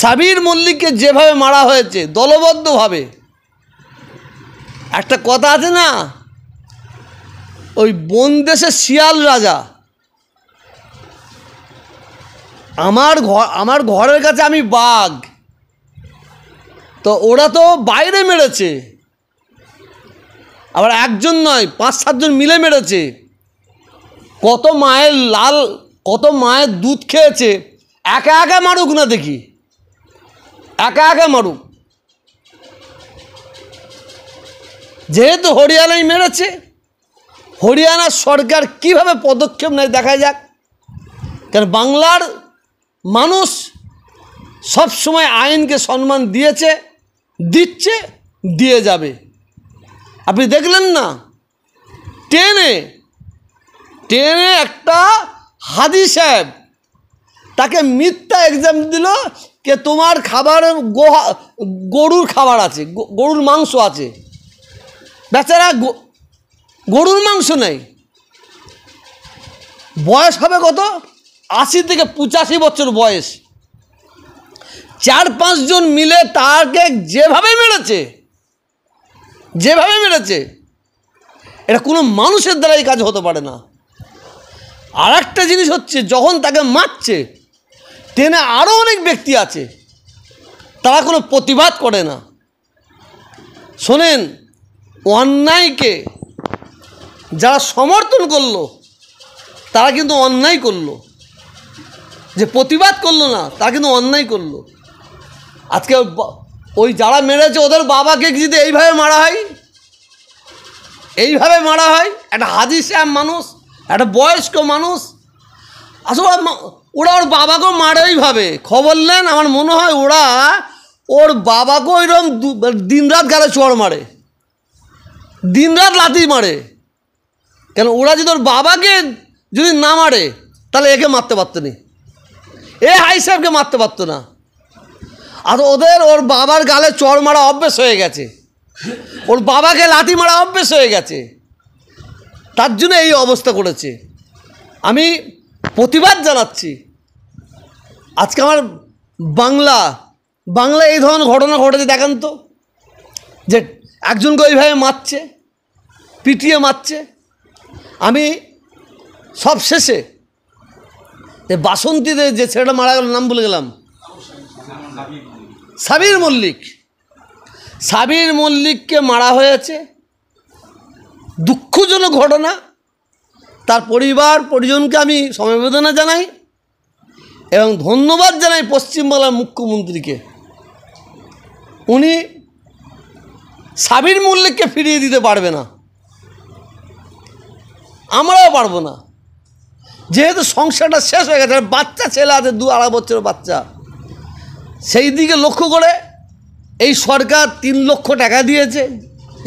সাবির মল্লিককে যেভাবে মারা হয়েছে দলবদ্ধভাবে একটা কথা আছে না ওই বন দেশে শিয়াল রাজা আমার ঘর আমার ঘরের কাছে আমি বাঘ তো ওরা তো বাইরে মেরেছে আবার একজন নয় পাঁচ সাতজন মিলে মেরেছে কত মায়ের লাল কত মায়ের দুধ খেয়েছে একা একা মারুক না দেখি একা একা মারুক যেহেতু হরিয়ানায় মেরেছে হরিয়ানা সরকার কিভাবে পদক্ষেপ নেয় দেখা যাক কারণ বাংলার মানুষ সব সময় আইনকে সম্মান দিয়েছে দিচ্ছে দিয়ে যাবে আপনি দেখলেন না ট্রেনে ট্রেনে একটা হাদি সাহেব তাকে মিথ্যা এক্সাম দিল যে তোমার খাবার গরুর খাবার আছে গরুর মাংস আছে বেচারা গরুর মাংস নেই বয়স হবে কত আশি থেকে পঁচাশি বছর বয়স চার পাঁচজন মিলে তাকে যেভাবে মেরেছে যেভাবে মেরেছে এটা কোনো মানুষের দ্বারা এই কাজ হতে পারে না আর একটা জিনিস হচ্ছে যখন তাকে মারছে টেনে আরও অনেক ব্যক্তি আছে তারা কোনো প্রতিবাদ করে না শোনেন অন্যায়কে যারা সমর্থন করলো তারা কিন্তু অন্যায় করলো যে প্রতিবাদ করলো না তারা কিন্তু অন্যায় করলো আজকে ওই যারা মেরেছে ওদের বাবাকে যদি এইভাবে মারা হয় এইভাবে মারা হয় একটা হাজির শ্যাম মানুষ একটা বয়স্ক মানুষ আসলে ওরা ওর বাবাকেও মারে ওইভাবে খবর নেন আমার মনে হয় ওরা ওর বাবাকেও ওইরকম মানে দিন রাত গালে চোর মারে দিন রাত লাতি মারে কেন ওরা যদি ওর বাবাকে যদি না মারে তাহলে একে মারতে পারতো না এ হাই সাহেবকে মারতে পারতো না আর ওদের ওর বাবার গালে চড় মারা অভ্যেস হয়ে গেছে ওর বাবাকে লাথি মারা অভ্যেস হয়ে গেছে তার জন্য এই অবস্থা করেছে আমি প্রতিবাদ জানাচ্ছি আজকে আমার বাংলা বাংলা এই ধরনের ঘটনা ঘটেছে দেখান তো যে একজনকে ওইভাবে মারছে পিটিয়ে মারছে আমি যে বাসন্তীতে যে ছেলেটা মারা গেল নাম বলে গেলাম সাবির মল্লিক সাবির মল্লিককে মারা হয়েছে দুঃখজনক ঘটনা তার পরিবার পরিজনকে আমি সমবেদনা জানাই এবং ধন্যবাদ জানাই পশ্চিমবাংলার মুখ্যমন্ত্রীকে উনি সাবির মল্লিককে ফিরিয়ে দিতে পারবে না আমরাও পারবো না যেহেতু সংসারটা শেষ হয়ে গেছে বাচ্চা ছেলে আছে দু আড়াই বছরের বাচ্চা সেই দিকে লক্ষ্য করে এই সরকার তিন লক্ষ টাকা দিয়েছে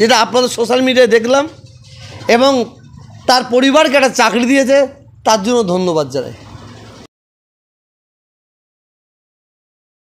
যেটা আপনাদের সোশ্যাল মিডিয়ায় দেখলাম এবং তার পরিবারকে একটা চাকরি দিয়েছে তার জন্য ধন্যবাদ জানাই